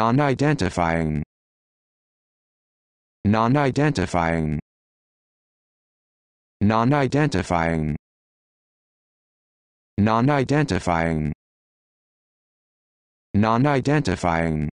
non-identifying non-identifying non-identifying non-identifying non-identifying